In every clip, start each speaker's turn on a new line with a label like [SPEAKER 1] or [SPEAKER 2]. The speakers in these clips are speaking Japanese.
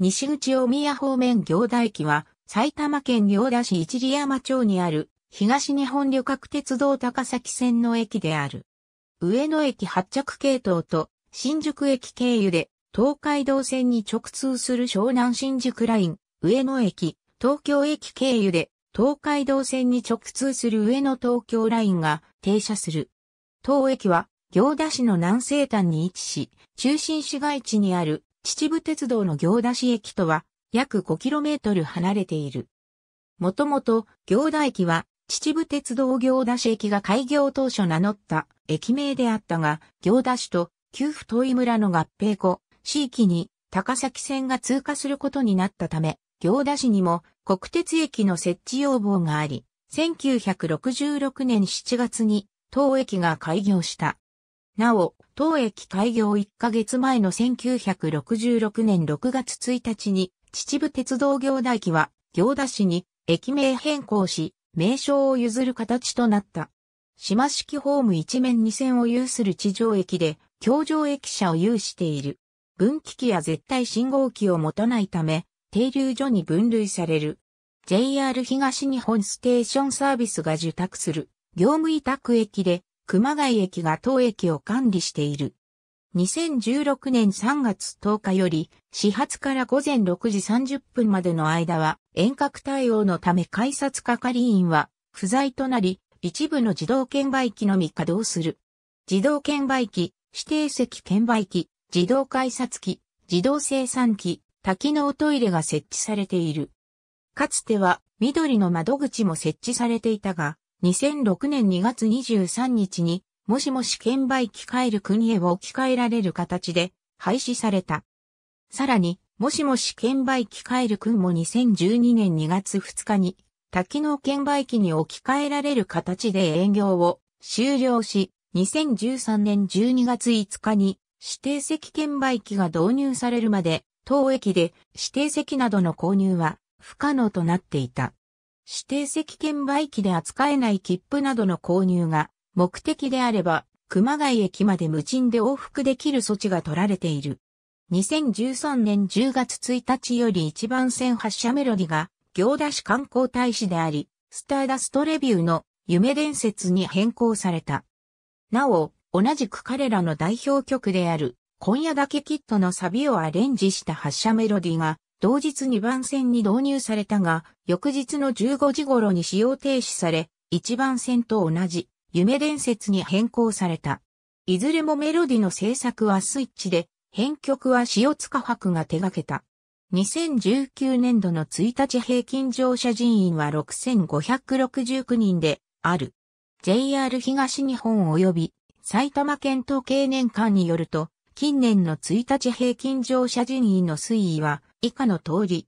[SPEAKER 1] 西口大宮方面行田駅は、埼玉県行田市一里山町にある、東日本旅客鉄道高崎線の駅である。上野駅発着系統と、新宿駅経由で、東海道線に直通する湘南新宿ライン、上野駅、東京駅経由で、東海道線に直通する上野東京ラインが停車する。当駅は、行田市の南西端に位置し、中心市街地にある秩父鉄道の行田市駅とは約 5km 離れている。もともと行田駅は秩父鉄道行田市駅が開業当初名乗った駅名であったが、行田市と旧府遠井村の合併後、地域に高崎線が通過することになったため、行田市にも国鉄駅の設置要望があり、1966年7月に当駅が開業した。なお、当駅開業1ヶ月前の1966年6月1日に、秩父鉄道行田駅は、行田市に駅名変更し、名称を譲る形となった。島式ホーム一面2線を有する地上駅で、橋上駅舎を有している。分岐器や絶対信号機を持たないため、停留所に分類される。JR 東日本ステーションサービスが受託する、業務委託駅で、熊谷駅が当駅を管理している。2016年3月10日より、始発から午前6時30分までの間は、遠隔対応のため改札係員は不在となり、一部の自動券売機のみ稼働する。自動券売機、指定席券売機、自動改札機、自動生産機、多機能トイレが設置されている。かつては緑の窓口も設置されていたが、2006年2月23日に、もしもし券売機換える国へを置き換えられる形で廃止された。さらに、もしもし券売機換える国も2012年2月2日に、多機能券売機に置き換えられる形で営業を終了し、2013年12月5日に指定席券売機が導入されるまで、当駅で指定席などの購入は不可能となっていた。指定席券売機で扱えない切符などの購入が目的であれば、熊谷駅まで無賃で往復できる措置が取られている。2013年10月1日より一番線発車メロディが、行田市観光大使であり、スターダストレビューの夢伝説に変更された。なお、同じく彼らの代表曲である、今夜だけキットのサビをアレンジした発車メロディが、同日2番線に導入されたが、翌日の15時頃に使用停止され、1番線と同じ、夢伝説に変更された。いずれもメロディの制作はスイッチで、編曲は塩塚博が手掛けた。2019年度の1日平均乗車人員は6569人である。JR 東日本及び埼玉県統計年間によると、近年の1日平均乗車人員の推移は以下の通り。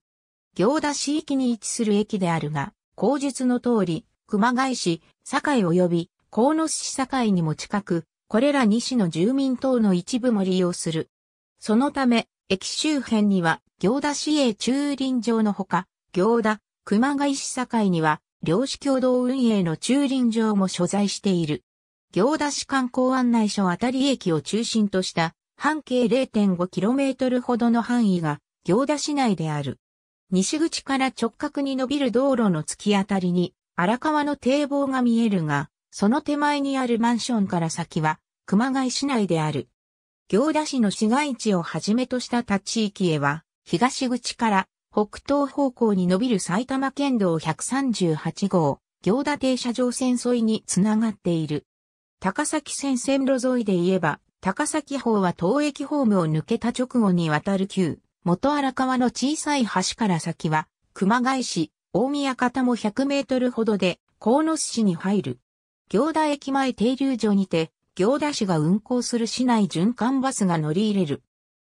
[SPEAKER 1] 行田市域に位置する駅であるが、口述の通り、熊谷市、堺及び、河野市堺にも近く、これら2市の住民等の一部も利用する。そのため、駅周辺には、行田市営駐輪場のほか、行田、熊谷市堺には、漁師共同運営の駐輪場も所在している。行田市観光案内所あたり駅を中心とした、半径 0.5km ほどの範囲が、行田市内である。西口から直角に伸びる道路の突き当たりに荒川の堤防が見えるが、その手前にあるマンションから先は熊谷市内である。行田市の市街地をはじめとした他地域へは、東口から北東方向に伸びる埼玉県道138号、行田停車場線沿いにつながっている。高崎線線路沿いで言えば、高崎方は東駅ホームを抜けた直後に渡る旧元荒川の小さい橋から先は、熊谷市、大宮方も100メートルほどで、河野市に入る。行田駅前停留所にて、行田市が運行する市内循環バスが乗り入れる。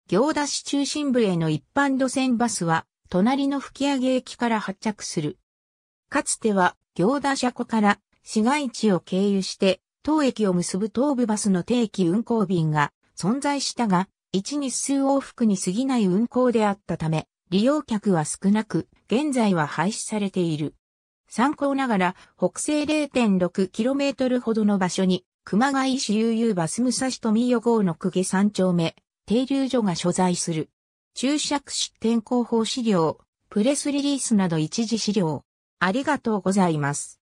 [SPEAKER 1] 行田市中心部への一般路線バスは、隣の吹上駅から発着する。かつては、行田車庫から市街地を経由して、当駅を結ぶ東部バスの定期運行便が存在したが、1日数往復に過ぎない運行であったため、利用客は少なく、現在は廃止されている。参考ながら、北西 0.6km ほどの場所に、熊谷市悠々バス武蔵富予号の公家3丁目、停留所が所在する。注釈し天広報資料、プレスリリースなど一時資料。ありがとうございます。